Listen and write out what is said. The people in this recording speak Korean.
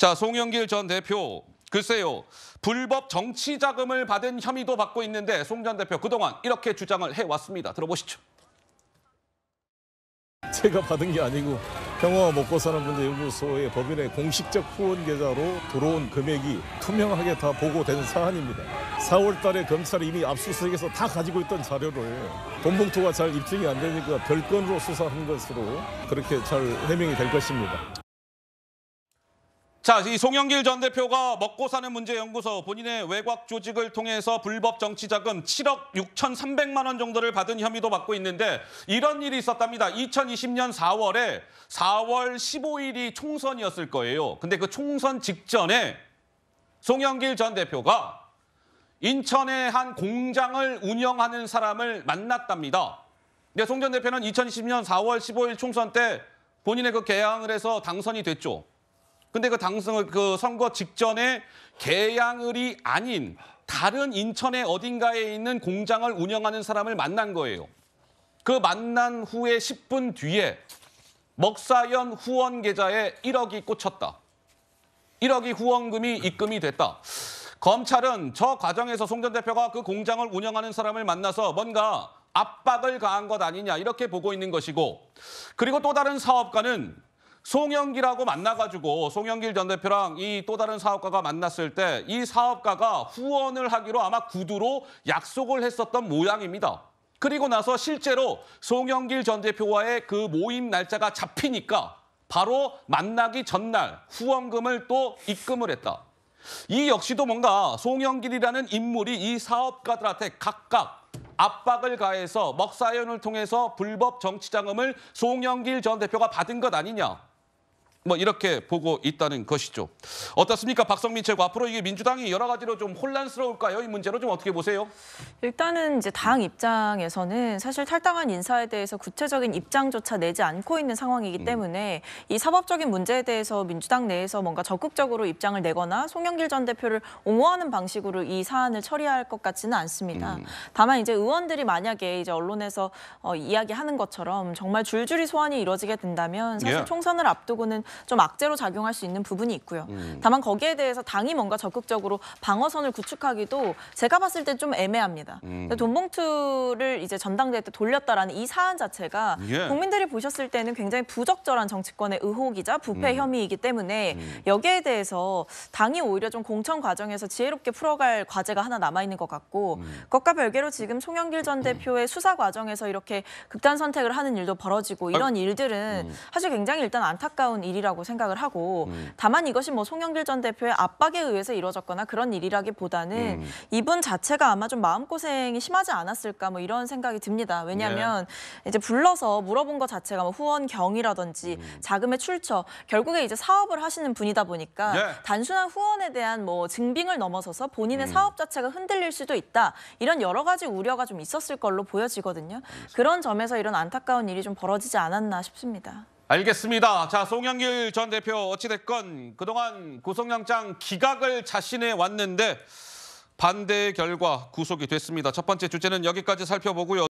자, 송영길 전 대표 글쎄요. 불법 정치 자금을 받은 혐의도 받고 있는데 송 전 대표 그동안 이렇게 주장을 해왔습니다. 들어보시죠. 제가 받은 게 아니고 평화 먹고 사는 분들 연구소의 법인의 공식적 후원 계좌로 들어온 금액이 투명하게 다 보고된 사안입니다. 4월 달에 검찰이 이미 압수수색에서 다 가지고 있던 자료를 돈봉투가 잘 입증이 안 되니까 별건으로 수사한 것으로 그렇게 잘 해명이 될 것입니다. 자, 이 송영길 전 대표가 먹고 사는 문제 연구소 본인의 외곽 조직을 통해서 불법 정치 자금 7억 6,300만 원 정도를 받은 혐의도 받고 있는데 이런 일이 있었답니다. 2020년 4월에 4월 15일이 총선이었을 거예요. 근데 그 총선 직전에 송영길 전 대표가 인천의 한 공장을 운영하는 사람을 만났답니다. 근데 송 전 대표는 2020년 4월 15일 총선 때 본인의 그 개항을 해서 당선이 됐죠. 근데 그 당선을 그 선거 직전에 계양을이 아닌 다른 인천의 어딘가에 있는 공장을 운영하는 사람을 만난 거예요. 그 만난 후에 10분 뒤에 먹사연 후원 계좌에 1억이 꽂혔다. 1억이 후원금이 입금이 됐다. 검찰은 저 과정에서 송 전 대표가 그 공장을 운영하는 사람을 만나서 뭔가 압박을 가한 것 아니냐 이렇게 보고 있는 것이고 그리고 또 다른 사업가는 송영길하고 만나가지고 송영길 전 대표랑 이 또 다른 사업가가 만났을 때 이 사업가가 후원을 하기로 아마 구두로 약속을 했었던 모양입니다. 그리고 나서 실제로 송영길 전 대표와의 그 모임 날짜가 잡히니까 바로 만나기 전날 후원금을 또 입금을 했다. 이 역시도 뭔가 송영길이라는 인물이 이 사업가들한테 각각 압박을 가해서 먹사연을 통해서 불법 정치자금을 송영길 전 대표가 받은 것 아니냐. 뭐 이렇게 보고 있다는 것이죠. 어떻습니까? 박성민 최고 앞으로 이게 민주당이 여러 가지로 좀 혼란스러울까요? 이 문제로 좀 어떻게 보세요? 일단은 이제 당 입장에서는 사실 탈당한 인사에 대해서 구체적인 입장조차 내지 않고 있는 상황이기 음. 때문에 이 사법적인 문제에 대해서 민주당 내에서 뭔가 적극적으로 입장을 내거나 송영길 전 대표를 옹호하는 방식으로 이 사안을 처리할 것 같지는 않습니다. 음. 다만 이제 의원들이 만약에 이제 언론에서 어, 이야기하는 것처럼 정말 줄줄이 소환이 이루어지게 된다면 사실 예. 총선을 앞두고는 좀 악재로 작용할 수 있는 부분이 있고요. 음. 다만 거기에 대해서 당이 뭔가 적극적으로 방어선을 구축하기도 제가 봤을 때 좀 애매합니다. 음. 돈봉투를 이제 전당대회 때 돌렸다라는 이 사안 자체가 예. 국민들이 보셨을 때는 굉장히 부적절한 정치권의 의혹이자 부패 음. 혐의이기 때문에 음. 여기에 대해서 당이 오히려 좀 공천 과정에서 지혜롭게 풀어갈 과제가 하나 남아 있는 것 같고 그것과 음. 별개로 지금 송영길 전 대표의 수사 과정에서 이렇게 극단 선택을 하는 일도 벌어지고 이런 아, 일들은 음. 사실 굉장히 일단 안타까운 일이. 일이라고 생각을 하고 음. 다만 이것이 뭐 송영길 전 대표의 압박에 의해서 이루어졌거나 그런 일이라기보다는 음. 이분 자체가 아마 좀 마음고생이 심하지 않았을까 뭐 이런 생각이 듭니다. 왜냐하면 네. 이제 불러서 물어본 것 자체가 뭐 후원 경이라든지 음. 자금의 출처 결국에 이제 사업을 하시는 분이다 보니까 네. 단순한 후원에 대한 뭐 증빙을 넘어서서 본인의 음. 사업 자체가 흔들릴 수도 있다 이런 여러 가지 우려가 좀 있었을 걸로 보여지거든요. 그런 점에서 이런 안타까운 일이 좀 벌어지지 않았나 싶습니다. 알겠습니다. 자, 송영길 전 대표 어찌됐건 그동안 구속영장 기각을 자신해 왔는데 반대의 결과 구속이 됐습니다. 첫 번째 주제는 여기까지 살펴보고요.